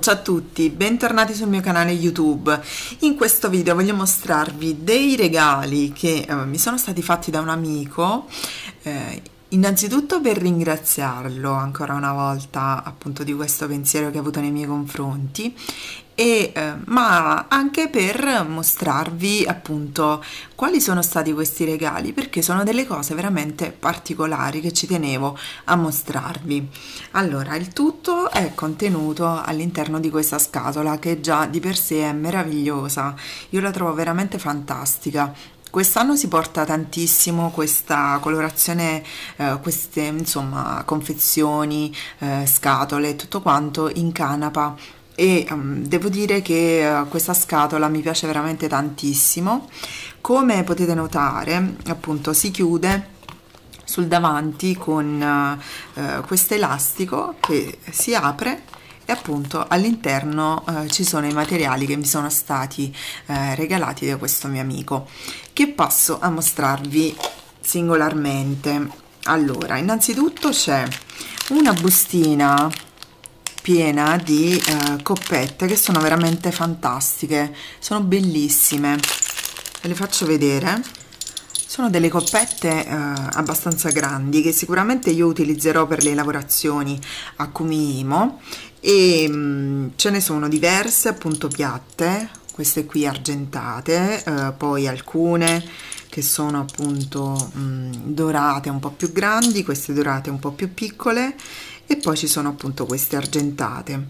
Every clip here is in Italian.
Ciao, a tutti, bentornati sul mio canale YouTube. In questo video voglio mostrarvi dei regali che eh, mi sono stati fatti da un amico. Eh, innanzitutto per ringraziarlo ancora una volta appunto di questo pensiero che ha avuto nei miei confronti e, eh, ma anche per mostrarvi appunto quali sono stati questi regali perché sono delle cose veramente particolari che ci tenevo a mostrarvi allora il tutto è contenuto all'interno di questa scatola che già di per sé è meravigliosa io la trovo veramente fantastica Quest'anno si porta tantissimo questa colorazione, eh, queste insomma confezioni, eh, scatole, tutto quanto in canapa e um, devo dire che uh, questa scatola mi piace veramente tantissimo come potete notare appunto si chiude sul davanti con uh, eh, eh, questo elastico che si apre e appunto all'interno uh, ci sono i materiali che mi sono stati regalati da questo mio amico che passo a mostrarvi singolarmente allora innanzitutto c'è una bustina piena di eh, coppette che sono veramente fantastiche sono bellissime ve le faccio vedere sono delle coppette eh, abbastanza grandi che sicuramente io utilizzerò per le lavorazioni a Kumiimo e mh, mm, ce ne sono diverse appunto piatte queste qui argentate eh, poi alcune che sono appunto mh, mm, dorate un po' più grandi queste dorate un po' più piccole e poi ci sono appunto queste argentate.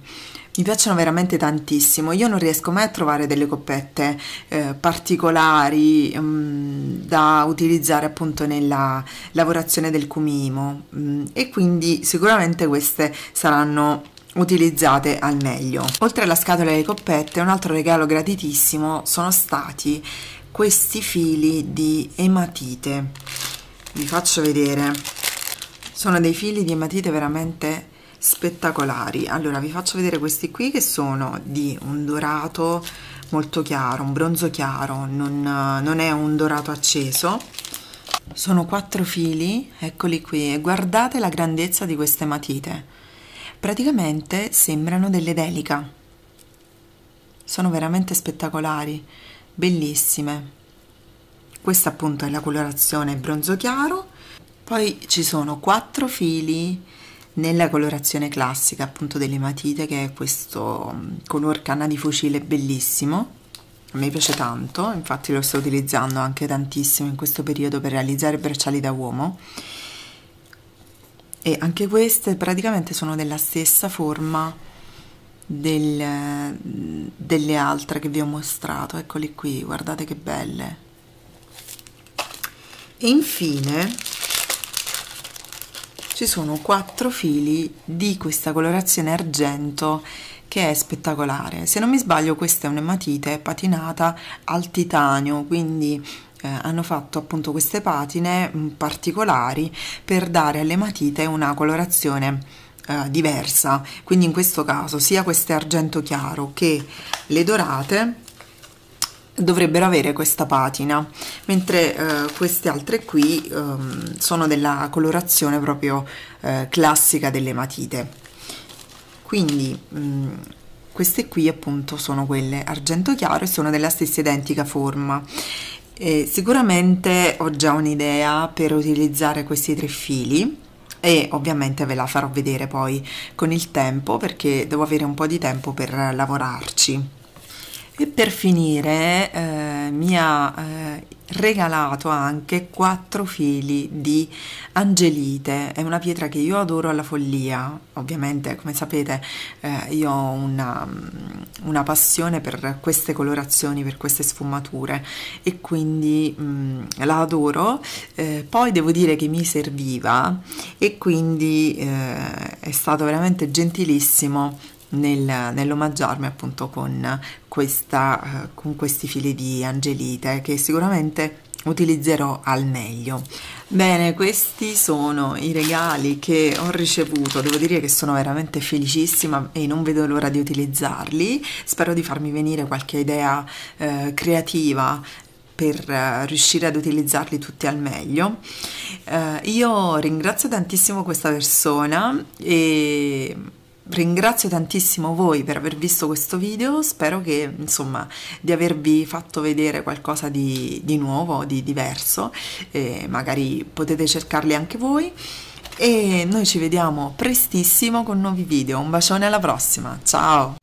Mi piacciono veramente tantissimo, io non riesco mai a trovare delle coppette eh, particolari mh, mm, da utilizzare appunto nella lavorazione del cumimo mh, mm, e quindi sicuramente queste saranno utilizzate al meglio. Oltre alla scatola e coppette, un altro regalo gratitissimo sono stati questi fili di ematite. Vi faccio vedere sono dei fili di matite veramente spettacolari. Allora vi faccio vedere questi qui che sono di un dorato molto chiaro, un bronzo chiaro, non, non è un dorato acceso. Sono quattro fili, eccoli qui, e guardate la grandezza di queste matite. Praticamente sembrano delle delica. Sono veramente spettacolari, bellissime. Questa appunto è la colorazione bronzo chiaro poi ci sono quattro fili nella colorazione classica appunto delle matite che è questo color canna di fucile bellissimo a me piace tanto, infatti lo sto utilizzando anche tantissimo in questo periodo per realizzare bracciali da uomo e anche queste praticamente sono della stessa forma del, delle altre che vi ho mostrato eccole qui, guardate che belle e infine ci sono quattro fili di questa colorazione argento che è spettacolare. Se non mi sbaglio questa è un'ematite patinata al titanio, quindi eh, hanno fatto appunto queste patine mm, particolari per dare alle matite una colorazione eh, diversa. Quindi in questo caso sia queste argento chiaro che le dorate dovrebbero avere questa patina mentre eh, queste altre qui ehm, sono della colorazione proprio eh, classica delle matite quindi mh, mm, queste qui appunto sono quelle argento chiaro e sono della stessa identica forma e sicuramente ho già un'idea per utilizzare questi tre fili e ovviamente ve la farò vedere poi con il tempo perché devo avere un po' di tempo per lavorarci e per finire eh, mi ha eh, regalato anche quattro fili di angelite, è una pietra che io adoro alla follia, ovviamente come sapete eh, io ho una, mm, una, passione per queste colorazioni, per queste sfumature e quindi mh, mm, la adoro, eh, poi devo dire che mi serviva e quindi eh, è stato veramente gentilissimo nel, nell'omaggiarmi appunto con, questa, eh, con questi fili di angelite che sicuramente utilizzerò al meglio bene questi sono i regali che ho ricevuto devo dire che sono veramente felicissima e non vedo l'ora di utilizzarli spero di farmi venire qualche idea eh, creativa per eh, riuscire ad utilizzarli tutti al meglio eh, io ringrazio tantissimo questa persona e ringrazio tantissimo voi per aver visto questo video, spero che insomma di avervi fatto vedere qualcosa di, di nuovo, di diverso, eh, magari potete cercarli anche voi e noi ci vediamo prestissimo con nuovi video, un bacione alla prossima, ciao!